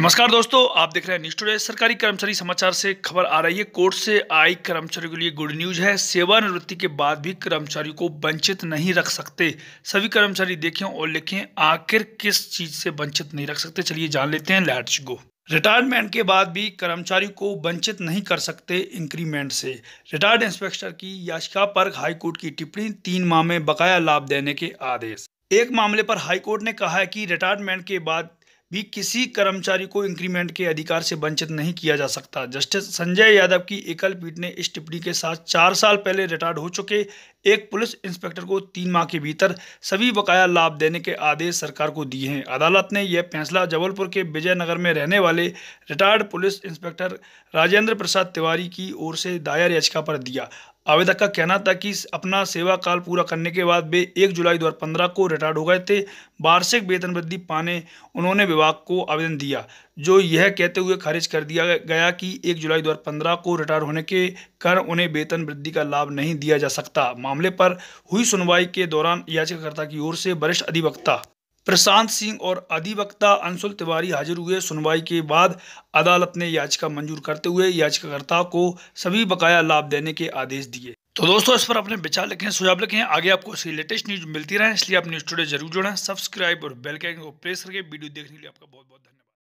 नमस्कार दोस्तों आप देख रहे हैं न्यूज सरकारी कर्मचारी समाचार से खबर आ रही है कोर्ट से आई कर्मचारियों के लिए गुड न्यूज है सेवानिवृत्ति के बाद भी कर्मचारियों को वंचित नहीं रख सकते सभी कर्मचारी देखें और लिखें आखिर किस चीज से वंचित नहीं रख सकते चलिए जान लेते हैं लैट्स गो रिटायरमेंट के बाद भी कर्मचारी को वंचित नहीं कर सकते इंक्रीमेंट से रिटायर्ड इंस्पेक्टर की याचिका पर हाईकोर्ट की टिप्पणी तीन माह में बकाया लाभ देने के आदेश एक मामले पर हाईकोर्ट ने कहा है कि रिटायरमेंट के बाद भी किसी कर्मचारी को इंक्रीमेंट के अधिकार से वंचित नहीं किया जा सकता जस्टिस संजय यादव की एकल पीठ ने इस टिप्पणी के साथ चार साल पहले रिटायर्ड हो चुके एक पुलिस इंस्पेक्टर को तीन माह के भीतर सभी बकाया लाभ देने के आदेश सरकार को दिए हैं अदालत ने यह फैसला जबलपुर के विजयनगर में रहने वाले retired police inspector Rajendra Prasad Tiwari की ओर से दायर याचिका पर दिया आवेदक का कहना था कि अपना सेवा काल पूरा करने के बाद वे 1 जुलाई 2015 को रिटायर्ड हो गए थे वार्षिक वेतन वृद्धि पाने उन्होंने विभाग को आवेदन दिया जो यह कहते हुए खारिज कर दिया गया कि 1 जुलाई 2015 को रिटायर होने के कारण उन्हें वेतन वृद्धि का लाभ नहीं दिया जा सकता मामले पर हुई सुनवाई के दौरान याचिकाकर्ता की ओर से वरिष्ठ अधिवक्ता प्रशांत सिंह और अधिवक्ता अंशुल तिवारी हाजिर हुए सुनवाई के बाद अदालत ने याचिका मंजूर करते हुए याचिकाकर्ता को सभी बकाया लाभ देने के आदेश दिए तो दोस्तों इस पर अपने विचार लिखें सुझाव लिखें आगे आपको इसकी लेटेस्ट न्यूज मिलती रहे इसलिए आप न्यूज टूडे जरूर जुड़ें सब्सक्राइब और बेल को प्रेस करके वीडियो देखने के लिए आपका बहुत बहुत धन्यवाद